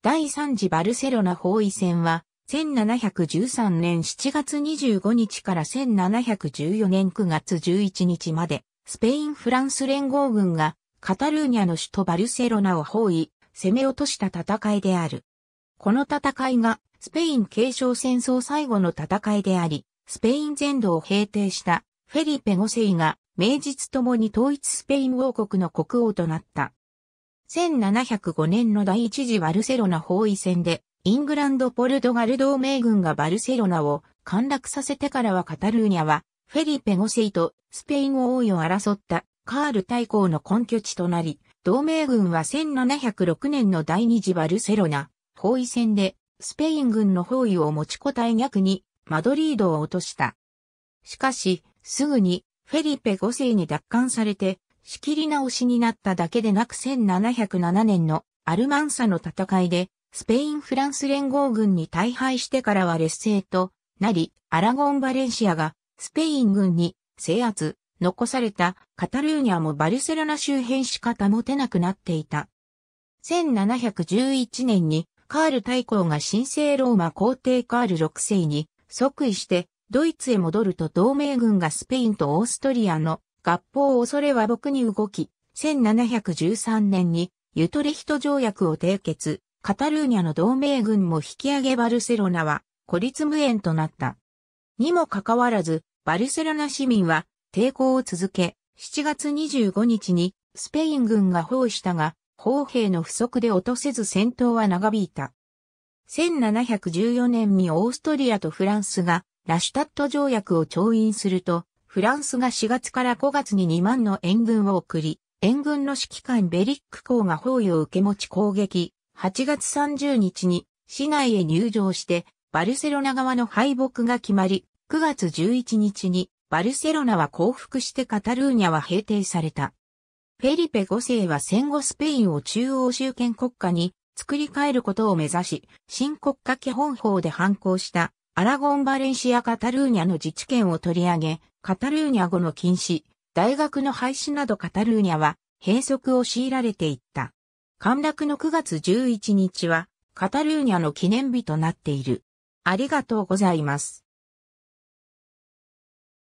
第三次バルセロナ包囲戦は、1713年7月25日から1714年9月11日まで、スペイン・フランス連合軍が、カタルーニャの首都バルセロナを包囲、攻め落とした戦いである。この戦いが、スペイン継承戦争最後の戦いであり、スペイン全土を平定した、フェリペ5世が、名実ともに統一スペイン王国の国王となった。1705年の第一次バルセロナ包囲戦で、イングランド・ポルトガル同盟軍がバルセロナを陥落させてからはカタルーニャは、フェリペ5世とスペイン王位を争ったカール大公の根拠地となり、同盟軍は1706年の第二次バルセロナ包囲戦で、スペイン軍の包囲を持ちこたえ逆にマドリードを落とした。しかし、すぐにフェリペ5世に奪還されて、仕切り直しになっただけでなく1707年のアルマンサの戦いで、スペイン・フランス連合軍に大敗してからは劣勢となり、アラゴン・バレンシアがスペイン軍に制圧、残されたカタルーニャもバルセロナ周辺しか保てなくなっていた。1711年にカール大公が神聖ローマ皇帝カール6世に即位してドイツへ戻ると同盟軍がスペインとオーストリアの合法恐れは僕に動き、1713年にユトレヒト条約を締結、カタルーニャの同盟軍も引き上げバルセロナは孤立無縁となった。にもかかわらず、バルセロナ市民は抵抗を続け、7月25日にスペイン軍が包囲したが、砲兵の不足で落とせず戦闘は長引いた。1714年にオーストリアとフランスがラシュタット条約を調印すると、フランスが4月から5月に2万の援軍を送り、援軍の指揮官ベリック公が包囲を受け持ち攻撃、8月30日に市内へ入場して、バルセロナ側の敗北が決まり、9月11日にバルセロナは降伏してカタルーニャは平定された。フェリペ5世は戦後スペインを中央集権国家に作り変えることを目指し、新国家基本法で反抗したアラゴン・バレンシア・カタルーニャの自治権を取り上げ、カタルーニャ語の禁止、大学の廃止などカタルーニャは閉塞を強いられていった。陥落の9月11日は、カタルーニャの記念日となっている。ありがとうございます。